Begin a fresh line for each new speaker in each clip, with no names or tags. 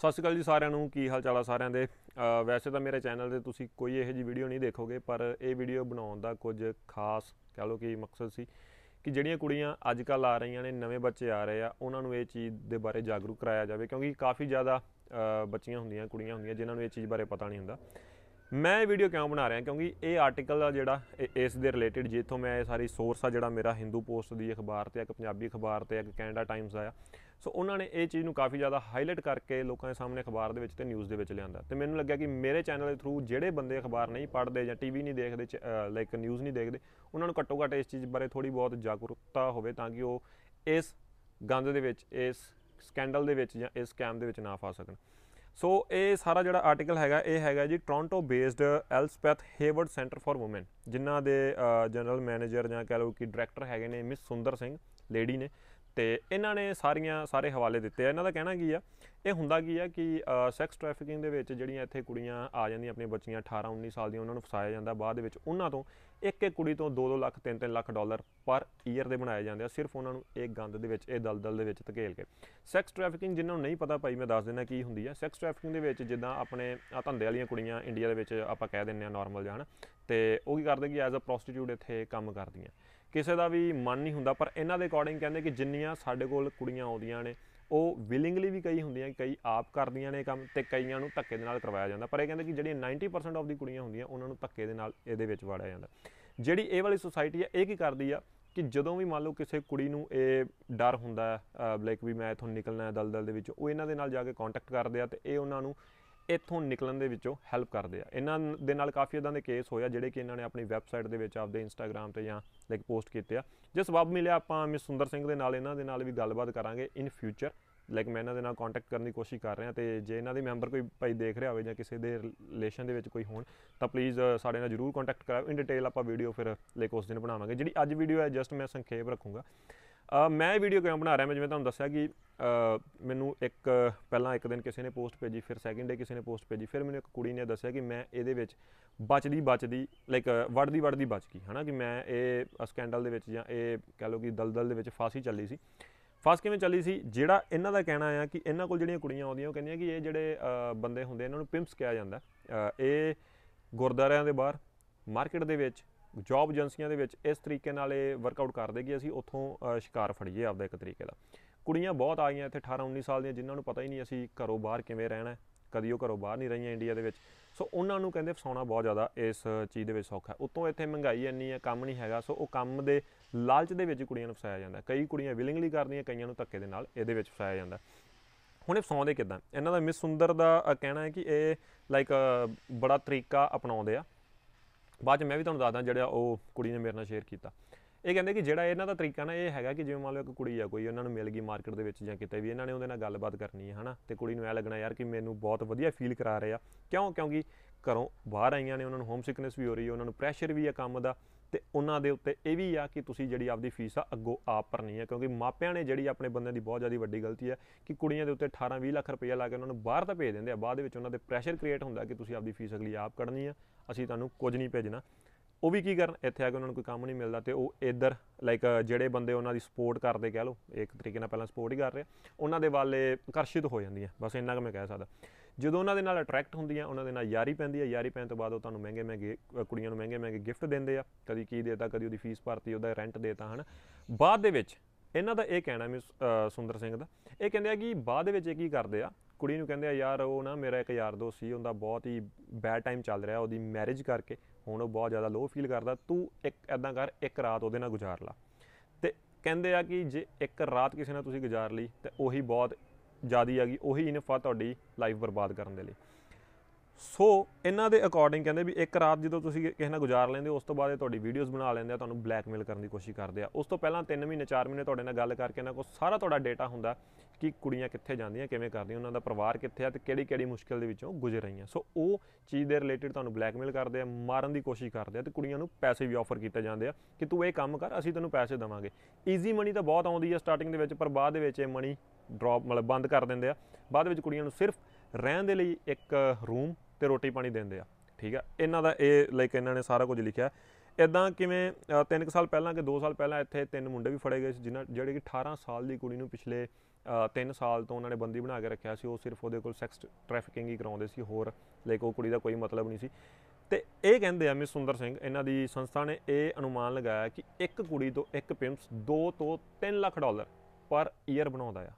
ਸਤਿ ਸ਼੍ਰੀ ਅਕਾਲ ਜੀ ਸਾਰਿਆਂ ਨੂੰ ਕੀ ਹਾਲ ਚਾਲ ਆ ਸਾਰਿਆਂ ਦੇ ਵੈਸੇ ਤਾਂ ਮੇਰੇ ਚੈਨਲ ਤੇ ਤੁਸੀਂ ਕੋਈ ਇਹੋ ਜੀ ਵੀਡੀਓ ਨਹੀਂ ਦੇਖੋਗੇ ਪਰ ਇਹ ਵੀਡੀਓ ਬਣਾਉਣ ਦਾ ਕੁਝ ਖਾਸ ਕਹ ਲਓ ਕਿ ਮਕਸਦ ਸੀ ਕਿ ਜਿਹੜੀਆਂ ਕੁੜੀਆਂ ਅੱਜ ਕੱਲ ਆ ਰਹੀਆਂ ਨੇ ਨਵੇਂ ਬੱਚੇ ਆ ਰਹੇ ਆ ਉਹਨਾਂ ਨੂੰ ਇਹ ਚੀਜ਼ ਦੇ ਬਾਰੇ ਜਾਗਰੂਕ ਕਰਾਇਆ ਜਾਵੇ ਕਿਉਂਕਿ ਕਾਫੀ ਜ਼ਿਆਦਾ ਬੱਚੀਆਂ ਹੁੰਦੀਆਂ ਕੁੜੀਆਂ ਹੁੰਦੀਆਂ ਜਿਨ੍ਹਾਂ ਨੂੰ ਇਹ ਚੀਜ਼ ਬਾਰੇ ਪਤਾ ਨਹੀਂ ਹੁੰਦਾ ਮੈਂ ਇਹ ਵੀਡੀਓ ਕਿਉਂ ਬਣਾ ਰਿਹਾ ਕਿਉਂਕਿ ਇਹ ਆਰਟੀਕਲ ਦਾ ਜਿਹੜਾ ਇਸ ਦੇ ਰਿਲੇਟਡ ਜਿੱਥੋਂ ਮੈਂ ਇਹ ਸਾਰੀ ਸੋਰਸ ਆ ਜਿਹੜਾ ਮੇਰਾ ਹਿੰਦੂ ਪੋਸਟ ਦੀ ਅਖਬਾਰ ਤੇ ਇੱਕ ਪੰਜਾਬੀ ਅਖਬਾਰ ਤੇ ਇੱਕ ਕੈਨੇਡਾ ਟਾਈਮਸ ਆਇਆ ਸੋ ਉਹਨਾਂ ਨੇ ਇਹ ਚੀਜ਼ ਨੂੰ ਕਾਫੀ ਜ਼ਿਆਦਾ ਹਾਈਲਾਈਟ ਕਰਕੇ ਲੋਕਾਂ ਦੇ ਸਾਹਮਣੇ ਅਖਬਾਰ ਦੇ ਵਿੱਚ ਤੇ ਨਿਊਜ਼ ਦੇ ਵਿੱਚ ਲਿਆਂਦਾ ਤੇ ਮੈਨੂੰ ਲੱਗਿਆ ਕਿ ਮੇਰੇ ਚੈਨਲ ਦੇ ਥਰੂ ਜਿਹੜੇ ਬੰਦੇ ਅਖਬਾਰ ਨਹੀਂ ਪੜ੍ਹਦੇ ਜਾਂ ਟੀਵੀ ਨਹੀਂ ਦੇਖਦੇ ਲਾਈਕ ਨਿਊਜ਼ ਨਹੀਂ ਦੇਖਦੇ ਉਹਨਾਂ ਨੂੰ ਘੱਟੋ ਘੱਟ ਇਸ ਚੀਜ਼ ਬਾਰੇ ਥੋੜੀ ਬਹੁਤ ਜਾਗਰੂਕਤਾ ਹੋਵੇ ਤਾਂ ਕਿ ਉਹ ਇਸ ਗੰਦ ਦੇ ਵਿੱਚ ਇਸ ਸਕੈਂਡਲ ਦੇ ਵਿੱਚ ਜਾਂ ਇਸ ਸਕੈਮ ਦੇ ਵਿੱਚ ਨਾ ਫਸ ਸਕਣ ਸੋ ਇਹ ਸਾਰਾ ਜਿਹੜਾ ਆਰਟੀਕਲ ਹੈਗਾ ਇਹ ਹੈਗਾ ਜੀ Toronto based Elspeth Heyward centre for women ਜਿਨ੍ਹਾਂ ਦੇ ਜਨਰਲ ਮੈਨੇਜਰ ਜਾਂ ਕਹ ਲਓ ਕਿ ਡਾਇਰੈਕਟਰ ਹੈਗੇ ਨੇ ਮਿਸ ਸੁੰਦਰ ਸਿੰਘ ਲੇਡੀ ਨੇ ਤੇ ਇਹਨਾਂ ਨੇ ਸਾਰੀਆਂ ਸਾਰੇ ਹਵਾਲੇ ਦਿੱਤੇ ਆ ਇਹਨਾਂ ਦਾ ਕਹਿਣਾ ਕੀ ਆ ਇਹ ਹੁੰਦਾ ਕੀ ਆ ਕਿ ਸੈਕਸ ਟ੍ਰੈਫਿਕਿੰਗ ਦੇ ਵਿੱਚ ਜਿਹੜੀਆਂ ਇੱਥੇ ਕੁੜੀਆਂ ਆ ਜਾਂਦੀਆਂ ਆਪਣੀਆਂ ਬੱਚੀਆਂ 18 19 ਸਾਲ ਦੀਆਂ ਉਹਨਾਂ ਨੂੰ ਫਸਾਇਆ ਜਾਂਦਾ ਬਾਅਦ ਦੇ ਵਿੱਚ ਉਹਨਾਂ ਤੋਂ ਇੱਕ ਇੱਕ ਕੁੜੀ ਤੋਂ 2-2 lakh 3-3 lakh dollar per year ਦੇ ਬਣਾਏ ਜਾਂਦੇ ਆ ਸਿਰਫ ਉਹਨਾਂ ਨੂੰ ਇਹ ਗੰਦ ਦੇ ਵਿੱਚ ਇਹ ਦਲਦਲ ਦੇ ਵਿੱਚ ਧਕੇਲ ਕੇ ਸੈਕਸ ਟ੍ਰੈਫਿਕਿੰਗ ਜਿਨ੍ਹਾਂ ਨੂੰ ਨਹੀਂ ਪਤਾ ਭਾਈ ਮੈਂ ਦੱਸ ਦਿੰਦਾ ਕੀ ਹੁੰਦੀ ਆ ਸੈਕਸ ਟ੍ਰੈਫਿਕਿੰਗ ਦੇ ਵਿੱਚ ਜਿੱਦਾਂ ਆਪਣੇ ਆ ਧੰਦੇ ਵਾਲੀਆਂ ਕੁੜੀਆਂ ਇੰਡੀਆ ਦੇ ਵਿੱਚ ਆਪਾਂ ਕਹਿ ਦਿੰਨੇ ਆ ਨਾਰਮਲ ਜਾਨ ਤੇ ਉਹ ਕੀ ਕਰਦੇ ਕਿ ਐਜ਼ ਅ ਪ੍ਰੋਸਟੀਟਿਊਟ ਇੱਥੇ ਕੰਮ ਕਰਦੀਆਂ ਕਿਸੇ ਦਾ ਵੀ ਮਨ ਨਹੀਂ ਹੁੰਦਾ ਪਰ ਇਹਨਾਂ ਦੇ ਅਕੋਰਡਿੰਗ ਕਹਿੰਦੇ ਕਿ ਜਿੰਨੀਆਂ ਸਾਡੇ ਕੋਲ ਕੁੜੀਆਂ ਆਉਂਦੀਆਂ ਨੇ ਉਹ ਵਿਲਿੰਗਲੀ ਵੀ ਕਈ ਹੁੰਦੀਆਂ ਕਈ ਆਪ ਕਰਦੀਆਂ ਨੇ ਕੰਮ ਤੇ ਕਈਆਂ ਨੂੰ ਧੱਕੇ ਦੇ ਨਾਲ ਕਰਵਾਇਆ ਜਾਂਦਾ ਪਰ ਇਹ ਕਹਿੰਦੇ ਕਿ ਜਿਹੜੀਆਂ 90% ਆਫ ਦੀ ਕੁੜੀਆਂ ਹੁੰਦੀਆਂ ਉਹਨਾਂ ਨੂੰ ਧੱਕੇ ਦੇ ਨਾਲ ਇਹਦੇ ਵਿੱਚ ਵੜਾਇਆ ਜਾਂਦਾ ਜਿਹੜੀ ਇਹ ਵਾਲੀ ਸੋਸਾਇਟੀ ਆ ਇਹ ਕੀ ਕਰਦੀ ਆ ਕਿ ਜਦੋਂ ਵੀ ਮੰਨ ਲਓ ਕਿਸੇ ਕੁੜੀ ਨੂੰ ਇਹ ਡਰ ਹੁੰਦਾ ਲਾਈਕ ਵੀ ਮੈਂ ਇਥੋਂ ਨਿਕਲਣਾ ਦਲਦਲ ਦੇ ਵਿੱਚ ਉਹ ਇਹਨਾਂ ਦੇ ਨਾਲ ਜਾ ਕੇ ਕੰਟੈਕਟ ਕਰਦੇ ਆ ਤੇ ਇਹ ਉਹਨਾਂ ਨੂੰ ਇੱਥੋਂ ਨਿਕਲਣ ਦੇ ਵਿੱਚੋਂ ਹੈਲਪ ਕਰਦੇ ਆ ਇਹਨਾਂ ਦੇ ਨਾਲ ਕਾਫੀ ਇਦਾਂ ਦੇ ਕੇਸ ਹੋਇਆ ਜਿਹੜੇ ਕਿ ਇਹਨਾਂ ਨੇ ਆਪਣੀ ਵੈਬਸਾਈਟ ਦੇ ਵਿੱਚ ਆਪਦੇ ਇੰਸਟਾਗ੍ਰam ਤੇ ਜਾਂ ਲਾਈਕ ਪੋਸਟ ਕੀਤੇ ਆ ਜੇ ਸਬਬ ਮਿਲਿਆ ਆਪਾਂ ਮਿਸ ਸੁੰਦਰ ਸਿੰਘ ਦੇ ਨਾਲ ਇਹਨਾਂ ਦੇ ਨਾਲ ਵੀ ਗੱਲਬਾਤ ਕਰਾਂਗੇ ਇਨ ਫਿਊਚਰ ਲਾਈਕ ਮੈਂ ਇਹਨਾਂ ਦੇ ਨਾਲ ਕੰਟੈਕਟ ਕਰਨ ਦੀ ਕੋਸ਼ਿਸ਼ ਕਰ ਰਿਹਾ ਤੇ ਜੇ ਇਹਨਾਂ ਦੇ ਮੈਂਬਰ ਕੋਈ ਭਾਈ ਦੇਖ ਰਿਹਾ ਹੋਵੇ ਜਾਂ ਕਿਸੇ ਦੇ ਰਿਲੇਸ਼ਨ ਦੇ ਵਿੱਚ ਕੋਈ ਹੋਣ ਤਾਂ ਪਲੀਜ਼ ਸਾਡੇ ਨਾਲ ਜਰੂਰ ਕੰਟੈਕਟ ਕਰਾਓ ਇਨ ਡਿਟੇਲ ਆਪਾਂ ਵੀਡੀਓ ਫਿਰ ਲਾਈਕ ਉਸ ਦਿਨ ਬਣਾਵਾਂਗੇ ਜਿਹੜੀ ਅੱਜ ਵੀਡੀਓ ਹੈ ਜਸਟ ਮੈਂ ਸੰਖੇਪ ਰੱਖੂੰਗਾ ਮੈਂ ਇਹ ਵੀਡੀਓ ਕਿਉਂ ਬਣਾ ਰਿਹਾ ਮੈਂ ਜਿਵੇਂ ਤੁਹਾਨੂੰ ਦੱਸਿਆ ਕਿ ਮੈਨੂੰ ਇੱਕ ਪਹਿਲਾਂ ਇੱਕ ਦਿਨ ਕਿਸੇ ਨੇ ਪੋਸਟ ਭੇਜੀ ਫਿਰ ਸੈਕਿੰਡ ਡੇ ਕਿਸੇ ਨੇ ਪੋਸਟ ਭੇਜੀ ਫਿਰ ਮੈਨੂੰ ਇੱਕ ਕੁੜੀ ਨੇ ਦੱਸਿਆ ਕਿ ਮੈਂ ਇਹਦੇ ਵਿੱਚ ਬਚਦੀ ਬਚਦੀ ਲਾਈਕ ਵੜਦੀ ਵੜਦੀ ਬਚ ਗਈ ਹਨਾ ਕਿ ਮੈਂ ਇਹ ਸਕੈਂਡਲ ਦੇ ਵਿੱਚ ਜਾਂ ਇਹ ਕਹ ਲਓ ਕਿ ਦਲਦਲ ਦੇ ਵਿੱਚ ਫਾਸੀ ਚੱਲੀ ਸੀ ਫਸ ਕਿਵੇਂ ਚੱਲੀ ਸੀ ਜਿਹੜਾ ਇਹਨਾਂ ਦਾ ਕਹਿਣਾ ਆ ਕਿ ਇਹਨਾਂ ਕੋਲ ਜਿਹੜੀਆਂ ਕੁੜੀਆਂ ਆਉਂਦੀਆਂ ਉਹ ਕਹਿੰਦੀਆਂ ਕਿ ਇਹ ਜਿਹੜੇ ਬੰਦੇ ਹੁੰਦੇ ਇਹਨਾਂ ਨੂੰ ਪਿੰਪਸ ਕਿਹਾ ਜਾਂਦਾ ਇਹ ਗੁਰਦਾਰਿਆਂ ਦੇ ਬਾਹਰ ਮਾਰਕੀਟ ਦੇ ਵਿੱਚ ਜੌਬ ਏਜੰਸੀਆਂ ਦੇ ਵਿੱਚ ਇਸ ਤਰੀਕੇ ਨਾਲ ਇਹ ਵਰਕਆਊਟ ਕਰਦੇ ਕਿ ਅਸੀਂ ਉੱਥੋਂ ਸ਼ਿਕਾਰ ਫੜੀਏ ਆਪਦਾ ਇੱਕ ਤਰੀਕੇ ਦਾ ਕੁੜੀਆਂ ਬਹੁਤ ਆਈਆਂ ਇੱਥੇ 18 19 ਸਾਲ ਦੀਆਂ ਜਿਨ੍ਹਾਂ ਨੂੰ ਪਤਾ ਹੀ ਨਹੀਂ ਅਸੀਂ ਘਰੋਂ ਬਾਹਰ ਕਿਵੇਂ ਰਹਿਣਾ ਕਦੀ ਉਹ ਘਰੋਂ ਬਾਹਰ ਨਹੀਂ ਰਹੀਆਂ ਇੰਡੀਆ ਦੇ ਵਿੱਚ ਸੋ ਉਹਨਾਂ ਨੂੰ ਕਹਿੰਦੇ ਫਸਾਉਣਾ ਬਹੁਤ ਜ਼ਿਆਦਾ ਇਸ ਚੀਜ਼ ਦੇ ਵਿੱਚ ਸੌਖਾ ਹੈ ਇੱਥੇ ਮਹਿੰਗਾਈ ਇੰਨੀ ਹੈ ਕੰਮ ਨਹੀਂ ਹੈਗਾ ਸੋ ਉਹ ਕੰਮ ਦੇ ਲਾਲਚ ਦੇ ਵਿੱਚ ਕੁੜੀਆਂ ਨੂੰ ਫਸਾਇਆ ਜਾਂਦਾ ਕਈ ਕੁੜੀਆਂ ਵਿਲਿੰਗਲੀ ਕਰਦੀਆਂ ਕਈਆਂ ਨੂੰ ਧੱਕੇ ਦੇ ਨਾਲ ਇਹਦੇ ਵਿੱਚ ਫਸਾਇਆ ਜਾਂਦਾ ਹੁਣ ਇਹ ਫਸਾਉਂਦੇ ਕਿਦਾਂ ਇਹਨਾਂ ਦਾ ਮਿਸ ਸੁੰਦਰ ਦਾ ਕਹਿਣਾ ਹੈ ਕਿ ਇਹ ਲਾਈਕ ਬੜਾ ਤਰੀਕਾ ਅਪਣਾਉਂਦੇ ਆ ਬਾਅਦ ਚ ਮੈਂ ਵੀ ਤੁਹਾਨੂੰ ਦੱਸਦਾ ਜਿਹੜਾ ਉਹ ਕੁੜੀ ਨੇ ਮੇਰੇ ਨਾਲ ਸ਼ੇਅਰ ਕੀਤਾ ਇਹ ਕਹਿੰਦੇ ਕਿ ਜਿਹੜਾ ਇਹਨਾਂ ਦਾ ਤਰੀਕਾ ਨਾ ਇਹ ਹੈਗਾ ਕਿ ਜਿਵੇਂ ਮੰਨ ਲਓ ਇੱਕ ਕੁੜੀ ਆ ਕੋਈ ਉਹਨਾਂ ਨੂੰ ਮਿਲ ਗਈ ਮਾਰਕੀਟ ਦੇ ਵਿੱਚ ਜਾਂ ਕਿਤੇ ਵੀ ਇਹਨਾਂ ਨੇ ਉਹਦੇ ਨਾਲ ਗੱਲਬਾਤ ਕਰਨੀ ਹੈ ਹਨਾ ਤੇ ਕੁੜੀ ਨੂੰ ਐ ਲੱਗਣਾ ਯਾਰ ਕਿ ਮੈਨੂੰ ਬਹੁਤ ਵਧੀਆ ਫੀਲ ਕਰਾ ਰਹੇ ਆ ਕਿਉਂ ਕਿਉਂਕਿ ਘਰੋਂ ਬਾਹਰ ਆਈਆਂ ਨੇ ਉਹਨਾਂ ਨੂੰ ਹੋਮ ਸਿਕਨੈਸ ਵੀ ਹੋ ਰਹੀ ਹੈ ਉਹਨਾਂ ਨੂੰ ਪ੍ਰੈਸ਼ਰ ਵੀ ਆ ਕੰਮ ਦਾ ਤੇ ਉਹਨਾਂ ਦੇ ਉੱਤੇ ਇਹ ਵੀ ਆ ਕਿ ਤੁਸੀਂ ਜਿਹੜੀ ਆਪਦੀ ਫੀਸ ਆ ਅੱਗੋਂ ਆਪ ਭਰਨੀ ਹੈ ਕਿਉਂਕਿ ਮਾਪਿਆਂ ਨੇ ਜਿਹੜੀ ਆਪਣੇ ਬੰਦਿਆਂ ਦੀ ਬਹੁਤ ਜ਼ਿਆਦਾ ਵੱਡੀ ਗਲਤੀ ਹੈ ਕਿ ਕੁੜੀਆਂ ਦੇ ਉੱਤੇ 18 20 ਲੱਖ ਰੁਪਏ ਲਾ ਕੇ ਉਹਨਾਂ ਨੂੰ ਬਾਹਰ ਤਾਂ ਭੇਜ ਦਿੰਦੇ ਆ ਬਾਅਦ ਵਿੱਚ ਉਹਨਾਂ ਦੇ ਪ੍ਰੈਸ਼ਰ ਕ੍ਰੀਏਟ ਹੁੰਦਾ ਕਿ ਤੁਸੀਂ ਆਪਦੀ ਫੀਸ ਅਗਲੀ ਆਪ ਕੱਢਣੀ ਆ ਅਸੀਂ ਤੁਹਾਨੂੰ ਕੁਝ ਨਹੀਂ ਭੇਜਣਾ ਉਹ ਵੀ ਕੀ ਕਰਨ ਇੱਥੇ ਆ ਕੇ ਉਹਨਾਂ ਨੂੰ ਕੋਈ ਕੰਮ ਨਹੀਂ ਮਿਲਦਾ ਤੇ ਉਹ ਇਧਰ ਲਾਈਕ ਜਿਹੜੇ ਬੰਦੇ ਉਹਨਾਂ ਦੀ ਸਪੋਰਟ ਕਰਦੇ ਕਹਿ ਲਓ ਇੱਕ ਤਰੀਕੇ ਨਾਲ ਪਹਿਲਾਂ ਸਪੋਰਟ ਹੀ ਕਰ ਰਹੇ ਉਹਨਾਂ ਦੇ ਵਾਲੇ ਆਕਰਸ਼ਿਤ ਹੋ ਜਾਂਦੀਆਂ ਬਸ ਇੰਨਾ ਕੁ ਮੈਂ ਕਹਿ ਸਕਦਾ ਜਦੋਂ ਉਹਨਾਂ ਦੇ ਨਾਲ ਅਟਰੈਕਟ ਹੁੰਦੀਆਂ ਉਹਨਾਂ ਦੇ ਨਾਲ ਯਾਰੀ ਪੈਂਦੀ ਹੈ ਯਾਰੀ ਪੈਣ ਤੋਂ ਬਾਅਦ ਉਹ ਤੁਹਾਨੂੰ ਮਹਿੰਗੇ ਮਹਿੰਗੇ ਕੁੜੀਆਂ ਨੂੰ ਮਹਿੰਗੇ ਮਹਿੰਗੇ ਗਿਫਟ ਦਿੰਦੇ ਆ ਕਦੀ ਕੀ ਦੇਤਾ ਕਦੀ ਉਹਦੀ ਫੀਸ ਭਰਤੀ ਉਹਦਾ ਰੈਂਟ ਦੇਤਾ ਹਨ ਬਾਅਦ ਦੇ ਵਿੱਚ ਇਹਨਾਂ ਦਾ ਇਹ ਕਹਿਣਾ ਮੀ ਸੁੰਦਰ ਸਿੰਘ ਦਾ ਇਹ ਕਹਿੰਦੇ ਆ ਕਿ ਬਾਅਦ ਦੇ ਵਿੱਚ ਇਹ ਕੀ ਕਰਦੇ ਆ ਕੁੜੀ ਨੂੰ ਕਹਿੰਦੇ ਆ ਯਾਰ ਉਹ ਨਾ ਮੇਰਾ ਇੱਕ ਯਾਰ ਦੋਸਤ ਸੀ ਉਹਦਾ ਬਹੁਤ ਹੀ ਬੈਡ ਟਾਈਮ ਚੱਲ ਰਿਹਾ ਉਹਦੀ ਮੈਰਿਜ ਕਰਕੇ ਹੁਣ ਉਹ ਬਹੁਤ ਜ਼ਿਆਦਾ ਲੋ ਫੀਲ ਕਰਦਾ ਤੂੰ ਇੱਕ ਐਦਾਂ ਕਰ ਇੱਕ ਰਾਤ ਉਹਦੇ ਨਾਲ ਗੁਜ਼ਾਰ ਲਾ ਤੇ ਕਹਿੰਦੇ ਆ ਕਿ ਜੇ ਇੱਕ ਰਾਤ ਕਿਸੇ ਨਾਲ ਤੁਸੀਂ ਗੁਜ਼ਾਰ ਲਈ ਤੇ ਉਹੀ ਬਹੁਤ ਜ਼ਿਆਦੀ ਆ ਗਈ ਉਹੀ ਇਨਫਾ ਤੁਹਾਡੀ ਲਾਈਫ ਬਰਬਾਦ ਕਰਨ ਦੇ ਲਈ ਸੋ ਇਹਨਾਂ ਦੇ ਅਕੋਰਡਿੰਗ ਕਹਿੰਦੇ ਵੀ ਇੱਕ ਰਾਤ ਜਦੋਂ ਤੁਸੀਂ ਕਿਸੇ ਨਾਲ ਗੁਜ਼ਾਰ ਲੈਂਦੇ ਹੋ ਉਸ ਤੋਂ ਬਾਅਦ ਇਹ ਤੁਹਾਡੀ ਵੀਡੀਓਜ਼ ਬਣਾ ਲੈਂਦੇ ਆ ਤੁਹਾਨੂੰ ਬਲੈਕਮੇਲ ਕਰਨ ਦੀ ਕੋਸ਼ਿਸ਼ ਕਰਦੇ ਆ ਉਸ ਤੋਂ ਪਹਿਲਾਂ 3 ਮਹੀਨੇ 4 ਮਹੀਨੇ ਤੁਹਾਡੇ ਨਾਲ ਗੱਲ ਕਰਕੇ ਇਹਨਾਂ ਕੋਲ ਸਾਰਾ ਤੁਹਾਡਾ ਡਾਟਾ ਹੁੰਦਾ ਕਿ ਕੁੜੀਆਂ ਕਿੱਥੇ ਜਾਂਦੀਆਂ ਕਿਵੇਂ ਕਰਦੀਆਂ ਉਹਨਾਂ ਦਾ ਪਰਿਵਾਰ ਕਿੱਥੇ ਆ ਤੇ ਕਿਹੜੀ ਕਿਹੜੀ ਮੁਸ਼ਕਿਲ ਦੇ ਵਿੱਚੋਂ ਗੁਜ਼ਰ ਰਹੀਆਂ ਸੋ ਉਹ ਚੀਜ਼ ਦੇ ਰਿਲੇਟਡ ਤੁਹਾਨੂੰ ਬਲੈਕਮੇਲ ਕਰਦੇ ਆ ਮਾਰਨ ਦੀ ਕੋਸ਼ਿਸ਼ ਕਰਦੇ ਆ ਤੇ ਕੁੜੀਆਂ ਨੂੰ ਪੈਸੇ ਵੀ ਆਫਰ ਕੀਤੇ ਜਾਂਦੇ ਆ ਕਿ ਤੂੰ ਇਹ ਕੰਮ ਕਰ ਅਸੀਂ ਤੈਨੂੰ ਪੈਸੇ ਦਵਾਂਗੇ ਈਜ਼ੀ ਮਨੀ ਤਾਂ ਬਹੁਤ ਆਉਂਦੀ ਆ ਸਟਾਰਟਿੰਗ ਦੇ ਵਿੱਚ ਪਰ ਬਾਅਦ ਦੇ ਵਿੱਚ ਇਹ ਮਨੀ ਡ੍ਰੌਪ ਮਤਲਬ ਬੰਦ ਕਰ ਦਿੰਦੇ ਆ ਬਾਅਦ ਵਿੱਚ ਕੁੜੀਆਂ ਨੂੰ ਸਿਰਫ ਰਹਿਣ ਦੇ ਲਈ ਇੱਕ ਰੂਮ ਤੇ ਰੋਟੀ ਪਾਣੀ ਦਿੰਦੇ ਆ ਠੀਕ ਆ ਇਹਨਾਂ ਦਾ ਇਹ ਲਾਈਕ ਇਹਨਾਂ ਨੇ ਸਾਰਾ ਕੁਝ ਲਿਖਿਆ ਇਦਾਂ ਕਿਵੇਂ 3 ਸਾਲ ਪਹਿਲਾਂ ਕਿ 2 ਸਾਲ ਪਹਿਲਾਂ ਇੱਥੇ ਤਿੰਨ ਮੁੰਡੇ ਵੀ ਫੜੇ ਗਏ ਸੀ ਜਿਨ੍ਹਾਂ ਜਿਹੜੇ ਕਿ 18 ਸਾਲ ਦੀ ਕੁੜੀ ਨੂੰ ਪਿਛਲੇ 3 ਸਾਲ ਤੋਂ ਉਹਨਾਂ ਨੇ ਬੰਦੀ ਬਣਾ ਕੇ ਰੱਖਿਆ ਸੀ ਉਹ ਸਿਰਫ ਉਹਦੇ ਕੋਲ ਸੈਕਸ ਟ੍ਰੈਫਿਕਿੰਗ ਹੀ ਕਰਾਉਂਦੇ ਸੀ ਹੋਰ ਲਾਈਕ ਉਹ ਕੁੜੀ ਦਾ ਕੋਈ ਮਤਲਬ ਨਹੀਂ ਸੀ ਤੇ ਇਹ ਕਹਿੰਦੇ ਆ ਮਿਸ ਸੁੰਦਰ ਸਿੰਘ ਇਹਨਾਂ ਦੀ ਸੰਸਥਾ ਨੇ ਇਹ ਅਨੁਮਾਨ ਲਗਾਇਆ ਕਿ ਇੱਕ ਕੁੜੀ ਤੋਂ ਇੱਕ ਪਿੰਪਸ 2 ਤੋਂ 3 ਲੱਖ ਡਾਲਰ ਪਰ ਈਅਰ ਬਣਾਉਂਦਾ ਆ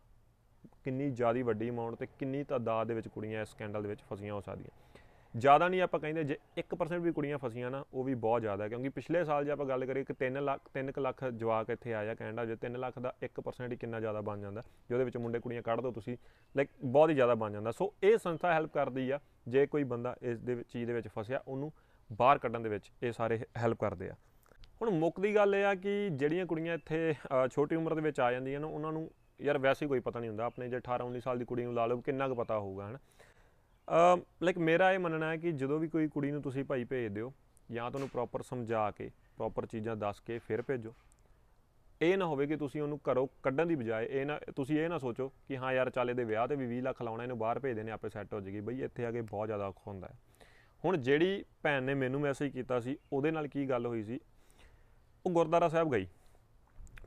ਕਿੰਨੀ ਜ਼ਿਆਦਾ ਵੱਡੀ ਅਮਾਉਂਟ ਤੇ ਕਿੰਨੀ ਤਾਦਾਦ ਦੇ ਵਿੱਚ ਕੁੜੀਆਂ ਇਸ ਸਕੈਂਡਲ ਦੇ ਵਿੱਚ ਫਸੀਆਂ ਹੋ ਸਕਦੀਆਂ ਜ਼ਿਆਦਾ ਨਹੀਂ ਆਪਾਂ ਕਹਿੰਦੇ ਜੇ 1% ਵੀ ਕੁੜੀਆਂ ਫਸੀਆਂ ਨਾ ਉਹ ਵੀ ਬਹੁਤ ਜ਼ਿਆਦਾ ਕਿਉਂਕਿ ਪਿਛਲੇ ਸਾਲ ਜੇ ਆਪਾਂ ਗੱਲ ਕਰੀਏ ਕਿ 3 ਲੱਖ 3 ਲੱਖ ਜਵਾਕ ਇੱਥੇ ਆਇਆ ਕੈਨੇਡਾ ਜੇ 3 ਲੱਖ ਦਾ 1% ਹੀ ਕਿੰਨਾ ਜ਼ਿਆਦਾ ਬਣ ਜਾਂਦਾ ਜਿਹਦੇ ਵਿੱਚ ਮੁੰਡੇ ਕੁੜੀਆਂ ਕੱਢ ਦੋ ਤੁਸੀਂ ਲਾਈਕ ਬਹੁਤ ਹੀ ਜ਼ਿਆਦਾ ਬਣ ਜਾਂਦਾ ਸੋ ਇਹ ਸੰਸਥਾ ਹੈਲਪ ਕਰਦੀ ਆ ਜੇ ਕੋਈ ਬੰਦਾ ਇਸ ਦੇ ਚੀਜ਼ ਦੇ ਵਿੱਚ ਫਸਿਆ ਉਹਨੂੰ ਬਾਹਰ ਕੱਢਣ ਦੇ ਵਿੱਚ ਇਹ ਸਾਰੇ ਹੈਲਪ ਕਰਦੇ ਆ ਹੁਣ ਮੁੱਕਦੀ ਗੱਲ ਇਹ ਆ ਕਿ ਜਿਹੜੀਆਂ ਕੁੜੀਆਂ ਇੱਥੇ ਛੋਟੀ ਉਮਰ ਦੇ ਵਿੱਚ ਆ ਜਾਂਦੀਆਂ ਨੇ ਉਹਨਾਂ ਨੂੰ ਯਾਰ ਵੈਸੇ ਕੋਈ ਪਤਾ ਨਹੀਂ ਹੁੰਦਾ ਆਪਣੇ ਜੇ 18 19 ਸਾਲ ਦੀ ਕੁੜੀ ਨੂੰ ਲਾ ਲਓ ਕਿੰਨਾ ਕੁ ਪਤਾ ਹੋਊਗਾ ਹਨ ਲਾਈਕ ਮੇਰਾ ਇਹ ਮੰਨਣਾ ਹੈ ਕਿ ਜਦੋਂ ਵੀ ਕੋਈ ਕੁੜੀ ਨੂੰ ਤੁਸੀਂ ਭਾਈ ਭੇਜ ਦਿਓ ਜਾਂ ਤੁਹਾਨੂੰ ਪ੍ਰੋਪਰ ਸਮਝਾ ਕੇ ਪ੍ਰੋਪਰ ਚੀਜ਼ਾਂ ਦੱਸ ਕੇ ਫਿਰ ਭੇਜੋ ਇਹ ਨਾ ਹੋਵੇ ਕਿ ਤੁਸੀਂ ਉਹਨੂੰ ਘਰੋਂ ਕੱਢਣ ਦੀ ਬਜਾਏ ਇਹ ਨਾ ਤੁਸੀਂ ਇਹ ਨਾ ਸੋਚੋ ਕਿ ਹਾਂ ਯਾਰ ਚਾਲੇ ਦੇ ਵਿਆਹ ਤੇ ਵੀ 20 ਲੱਖ ਲਾਉਣਾ ਇਹਨੂੰ ਬਾਹਰ ਭੇਜ ਦੇਣੇ ਆਪੇ ਸੈੱਟ ਹੋ ਜੇਗੀ ਬਈ ਇੱਥੇ ਆ ਕੇ ਬਹੁਤ ਜ਼ਿਆਦਾ ਔਖਾ ਹੁੰਦਾ ਹੈ ਹੁਣ ਜਿਹੜੀ ਭੈਣ ਨੇ ਮੈਨੂੰ ਮੈਸੇਜ ਕੀਤਾ ਸੀ ਉਹਦੇ ਨਾਲ ਕੀ ਗੱਲ ਹੋਈ ਸੀ ਉਹ ਗੁਰਦਾਰਾ ਸਾਹਿਬ ਗਈ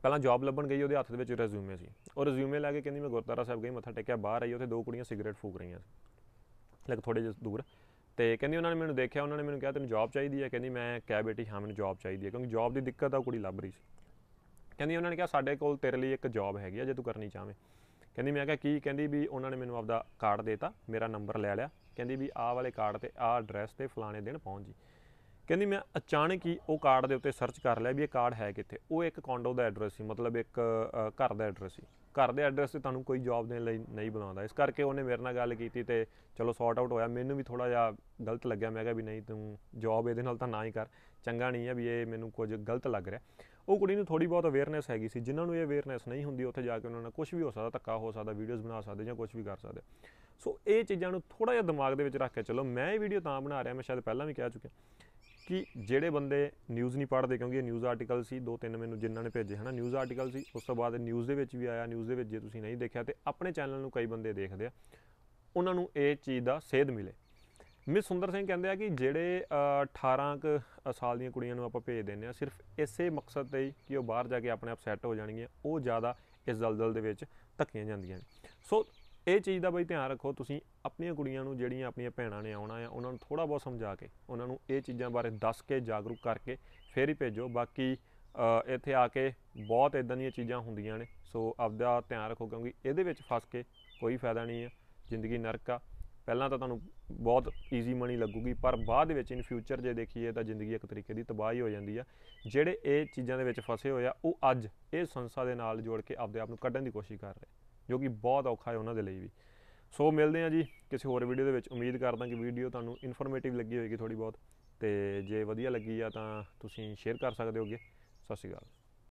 ਪਹਿਲਾਂ ਜੌਬ ਲੱਭਣ ਗਈ ਉਹਦੇ ਹੱਥ ਦੇ ਵਿੱਚ ਰੈਜ਼ਿਊਮੇ ਸੀ ਉਹ ਰੈਜ਼ਿਊਮੇ ਲੈ ਕੇ ਕਹਿੰਦੀ ਮੈਂ ਗੁਰਦਾਰਾ ਸਾਹਿਬ ਗਈ ਮੱਥਾ ਟੇਕਿਆ ਬਾਹਰ ਆਈ ਉੱਥੇ ਦੋ ਕੁੜੀਆਂ ਸਿਗਰਟ ਫੂਕ ਰਹੀਆਂ ਸੀ ਲੱਗ ਥੋੜੇ ਜਿਹਾ ਦੂਰ ਤੇ ਕਹਿੰਦੀ ਉਹਨਾਂ ਨੇ ਮੈਨੂੰ ਦੇਖਿਆ ਉਹਨਾਂ ਨੇ ਮੈਨੂੰ ਕਿਹਾ ਤੈਨੂੰ ਜੌਬ ਚਾਹੀਦੀ ਹੈ ਕਹਿੰਦੀ ਮੈਂ ਕਹਿ ਬੇਟੀ ਹਾਂ ਮੈਨੂੰ ਜੌਬ ਚਾਹੀਦੀ ਹੈ ਕਿਉਂਕਿ ਜੌਬ ਦੀ ਦਿੱਕਤ ਆ ਕੁੜੀ ਲੱਭ ਰਹੀ ਸੀ ਕਹਿੰਦੀ ਉਹਨਾਂ ਨੇ ਕਿਹਾ ਸਾਡੇ ਕੋਲ ਤੇਰੇ ਲਈ ਇੱਕ ਜੌਬ ਹੈਗੀ ਆ ਜੇ ਤੂੰ ਕਰਨੀ ਚਾਹਵੇਂ ਕਹਿੰਦੀ ਮੈਂ ਕਿਹਾ ਕੀ ਕਹਿੰਦੀ ਵੀ ਉਹਨਾਂ ਨੇ ਮੈਨੂੰ ਆਪਦਾ ਕਾਰਡ ਦੇਤਾ ਮੇਰਾ ਨੰਬਰ ਲੈ ਲਿਆ ਕਹਿੰਦੀ ਵੀ ਆਹ ਵਾਲੇ ਕਾਰਡ ਤੇ ਆਹ ਐਡਰੈਸ ਤੇ ਫਲਾਣੇ ਦਿਨ ਪਹੁੰਚ ਜੀ ਕਹਿੰਦੀ ਮੈਂ ਅਚਾਨਕ ਹੀ ਉਹ ਕਾਰਡ ਦੇ ਉੱਤੇ ਸਰਚ ਕਰ ਲਿਆ ਵੀ ਇਹ ਕਾਰਡ ਹੈ ਕਿੱਥੇ ਉਹ ਇੱਕ ਕਾਂਡੋ ਦਾ ਐਡਰੈਸ ਸੀ ਮਤਲਬ ਇੱਕ ਘਰ ਦਾ ਐਡਰੈਸ ਸੀ ਘਰ ਦੇ ਐਡਰੈਸ ਤੇ ਤੁਹਾਨੂੰ ਕੋਈ ਜੌਬ ਦੇਣ ਲਈ ਨਹੀਂ ਬੁਲਾਉਂਦਾ ਇਸ ਕਰਕੇ ਉਹਨੇ ਮੇਰੇ ਨਾਲ ਗੱਲ ਕੀਤੀ ਤੇ ਚਲੋ ਸੌਟ ਆਊਟ ਹੋਇਆ ਮੈਨੂੰ ਵੀ ਥੋੜਾ ਜਿਹਾ ਗਲਤ ਲੱਗਿਆ ਮੈਂ ਕਿਹਾ ਵੀ ਨਹੀਂ ਤੂੰ ਜੌਬ ਇਹਦੇ ਨਾਲ ਤਾਂ ਨਾ ਹੀ ਕਰ ਚੰਗਾ ਨਹੀਂ ਹੈ ਵੀ ਇਹ ਮੈਨੂੰ ਕੁਝ ਗਲਤ ਲੱਗ ਰਿਹਾ ਉਹ ਕੁੜੀ ਨੂੰ ਥੋੜੀ ਬਹੁਤ ਅਵੇਅਰਨੈਸ ਹੈਗੀ ਸੀ ਜਿਨ੍ਹਾਂ ਨੂੰ ਇਹ ਅਵੇਅਰਨੈਸ ਨਹੀਂ ਹੁੰਦੀ ਉੱਥੇ ਜਾ ਕੇ ਉਹਨਾਂ ਨਾਲ ਕੁਝ ਵੀ ਹੋ ਸਕਦਾ ਧੱਕਾ ਹੋ ਸਕਦਾ ਵੀਡੀਓਜ਼ ਬਣਾ ਸਕਦੇ ਜਾਂ ਕੁਝ ਵੀ ਕਰ ਸਕਦੇ ਸੋ ਇਹ ਚੀਜ਼ਾਂ ਨੂੰ ਥੋੜਾ ਜਿਹਾ ਦਿਮਾਗ ਦੇ ਵਿੱਚ ਰੱਖ ਕੇ ਚਲੋ ਮੈਂ ਇਹ ਵੀਡੀਓ ਤਾਂ ਬਣਾ ਰਿਹਾ ਮੈਂ ਸ਼ਾਇਦ ਪਹਿਲਾਂ ਵੀ ਕਹਿ ਚੁੱਕਿਆ ਕਿ ਜਿਹੜੇ ਬੰਦੇ ਨਿਊਜ਼ ਨਹੀਂ ਪੜ੍ਹਦੇ ਕਿਉਂਕਿ ਇਹ ਨਿਊਜ਼ ਆਰਟੀਕਲ ਸੀ ਦੋ ਤਿੰਨ ਮੈਨੂੰ ਜਿਨ੍ਹਾਂ ਨੇ ਭੇਜੇ ਹਨਾ ਨਿਊਜ਼ ਆਰਟੀਕਲ ਸੀ ਉਸ ਤੋਂ ਬਾਅਦ ਨਿਊਜ਼ ਦੇ ਵਿੱਚ ਵੀ ਆਇਆ ਨਿਊਜ਼ ਦੇ ਵਿੱਚ ਜੇ ਤੁਸੀਂ ਨਹੀਂ ਦੇਖਿਆ ਤੇ ਆਪਣੇ ਚੈਨਲ ਨੂੰ ਕਈ ਬੰਦੇ ਦੇਖਦੇ ਆ ਉਹਨਾਂ ਨੂੰ ਇਹ ਚੀਜ਼ ਦਾ ਸੇਧ ਮਿਲੇ ਮਿਸ ਸੁੰਦਰ ਸਿੰਘ ਕਹਿੰਦੇ ਆ ਕਿ ਜਿਹੜੇ 18 ਕ ਸਾਲ ਦੀਆਂ ਕੁੜੀਆਂ ਨੂੰ ਆਪਾਂ ਭੇਜ ਦਿੰਨੇ ਆ ਸਿਰਫ ਇਸੇ ਮਕਸਦ ਤੇ ਹੀ ਕਿ ਉਹ ਬਾਹਰ ਜਾ ਕੇ ਆਪਣੇ ਆਪ ਸੈੱਟ ਹੋ ਜਾਣਗੀਆਂ ਉਹ ਜ਼ਿਆਦਾ ਇਸ ਦਲਦਲ ਦੇ ਵਿੱਚ ਧੱਕੀਆਂ ਜਾਂਦੀਆਂ ਨੇ ਸੋ ਇਹ ਚੀਜ਼ ਦਾ ਬਈ ਧਿਆਨ ਰੱਖੋ ਤੁਸੀਂ ਆਪਣੀਆਂ ਕੁੜੀਆਂ ਨੂੰ ਜਿਹੜੀਆਂ ਆਪਣੀਆਂ ਭੈਣਾਂ ਨੇ ਆਉਣਾ ਆ ਉਹਨਾਂ ਨੂੰ ਥੋੜਾ ਬਹੁਤ ਸਮਝਾ ਕੇ ਉਹਨਾਂ ਨੂੰ ਇਹ ਚੀਜ਼ਾਂ ਬਾਰੇ ਦੱਸ ਕੇ ਜਾਗਰੂਕ ਕਰਕੇ ਫੇਰ ਹੀ ਭੇਜੋ ਬਾਕੀ ਇੱਥੇ ਆ ਕੇ ਬਹੁਤ ਇਦਾਂ ਦੀਆਂ ਚੀਜ਼ਾਂ ਹੁੰਦੀਆਂ ਨੇ ਸੋ ਆਪਦਾ ਧਿਆਨ ਰੱਖੋ ਕਿਉਂਕਿ ਇਹਦੇ ਵਿੱਚ ਫਸ ਕੇ ਕੋਈ ਫਾਇਦਾ ਨਹੀਂ ਆ ਜ਼ਿੰਦਗੀ ਨਰਕ ਆ ਪਹਿਲਾਂ ਤਾਂ ਤੁਹਾਨੂੰ ਬਹੁਤ ਈਜ਼ੀ ਮਨੀ ਲੱਗੂਗੀ ਪਰ ਬਾਅਦ ਵਿੱਚ ਇਨ ਫਿਊਚਰ ਜੇ ਦੇਖੀਏ ਤਾਂ ਜ਼ਿੰਦਗੀ ਇੱਕ ਤਰੀਕੇ ਦੀ ਤਬਾਹੀ ਹੋ ਜਾਂਦੀ ਆ ਜਿਹੜੇ ਇਹ ਚੀਜ਼ਾਂ ਦੇ ਵਿੱਚ ਫਸੇ ਹੋਏ ਆ ਉਹ ਅੱਜ ਇਹ ਸੰਸਾ ਦੇ ਨਾਲ ਜੋੜ ਕੇ ਆਪਦੇ ਆਪ ਨੂੰ ਕੱਢਣ ਦੀ ਕੋਸ਼ਿਸ਼ ਕਰ ਰਹੇ ਜੋ ਕਿ ਬਹੁਤ ਔਖਾ ਹੈ ਉਹਨਾਂ ਦੇ ਲਈ ਵੀ ਸੋ ਮਿਲਦੇ ਆ ਜੀ ਕਿਸੇ ਹੋਰ ਵੀਡੀਓ ਦੇ ਵਿੱਚ ਉਮੀਦ ਕਰਦਾ ਕਿ ਵੀਡੀਓ ਤੁਹਾਨੂੰ ਇਨਫੋਰਮੇਟਿਵ ਲੱਗੀ ਹੋਵੇਗੀ ਥੋੜੀ ਬਹੁਤ ਤੇ ਜੇ ਵਧੀਆ ਲੱਗੀ ਆ ਤਾਂ ਤੁਸੀਂ ਸ਼ੇਅਰ ਕਰ ਸਕਦੇ ਹੋਗੇ ਸਤਿ ਸ਼੍ਰੀ ਅਕਾਲ